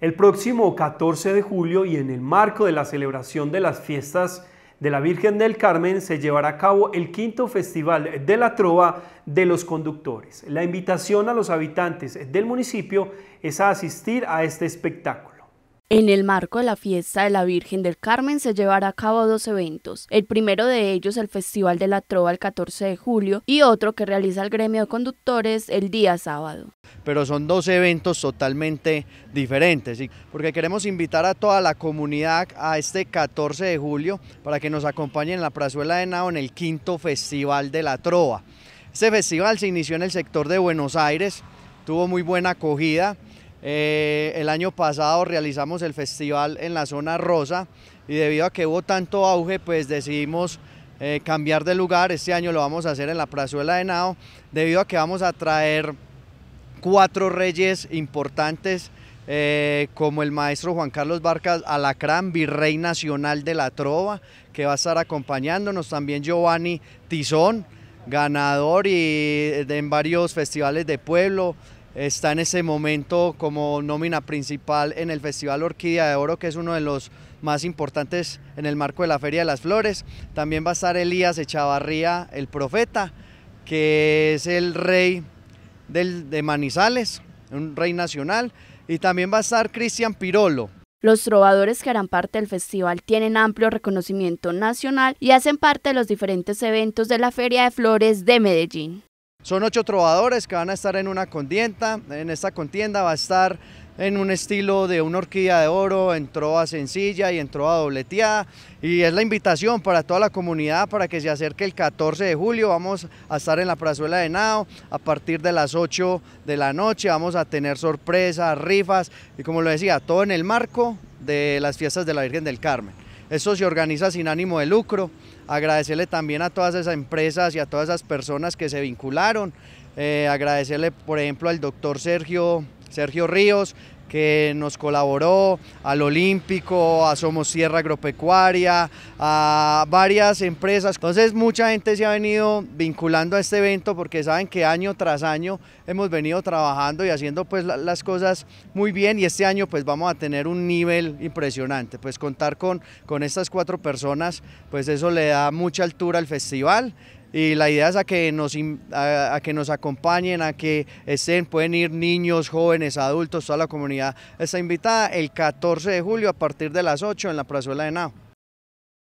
El próximo 14 de julio y en el marco de la celebración de las fiestas de la Virgen del Carmen se llevará a cabo el quinto Festival de la Trova de los Conductores. La invitación a los habitantes del municipio es a asistir a este espectáculo. En el marco de la fiesta de la Virgen del Carmen se llevará a cabo dos eventos. El primero de ellos, el Festival de la Trova el 14 de julio, y otro que realiza el gremio de conductores el día sábado. Pero son dos eventos totalmente diferentes, porque queremos invitar a toda la comunidad a este 14 de julio para que nos acompañe en la Prazuela de Nao en el quinto Festival de la Trova. Este festival se inició en el sector de Buenos Aires, tuvo muy buena acogida eh, el año pasado realizamos el festival en la zona rosa y debido a que hubo tanto auge, pues decidimos eh, cambiar de lugar. Este año lo vamos a hacer en la plazuela de Nao, debido a que vamos a traer cuatro reyes importantes eh, como el maestro Juan Carlos Barcas Alacrán, virrey nacional de la trova, que va a estar acompañándonos, también Giovanni Tizón, ganador y en varios festivales de pueblo, está en ese momento como nómina principal en el Festival Orquídea de Oro, que es uno de los más importantes en el marco de la Feria de las Flores. También va a estar Elías Echavarría, el profeta, que es el rey de Manizales, un rey nacional. Y también va a estar Cristian Pirolo, los trovadores que harán parte del festival tienen amplio reconocimiento nacional y hacen parte de los diferentes eventos de la Feria de Flores de Medellín. Son ocho trovadores que van a estar en una contienda. En esta contienda va a estar en un estilo de una orquídea de oro, en trova sencilla y en trova dobleteada. Y es la invitación para toda la comunidad para que se acerque el 14 de julio. Vamos a estar en la plazuela de Nao a partir de las 8 de la noche. Vamos a tener sorpresas, rifas y como lo decía, todo en el marco de las fiestas de la Virgen del Carmen. Esto se organiza sin ánimo de lucro. Agradecerle también a todas esas empresas y a todas esas personas que se vincularon. Eh, agradecerle, por ejemplo, al doctor Sergio Sergio Ríos, que nos colaboró, al Olímpico, a Somos Sierra Agropecuaria, a varias empresas. Entonces mucha gente se ha venido vinculando a este evento porque saben que año tras año hemos venido trabajando y haciendo pues las cosas muy bien y este año pues vamos a tener un nivel impresionante. Pues contar con, con estas cuatro personas pues eso le da mucha altura al festival y la idea es a que nos, a, que nos acompañen, a que estén, pueden ir niños, jóvenes, adultos, toda la comunidad está invitada el 14 de julio a partir de las 8 en la plazuela de Nao.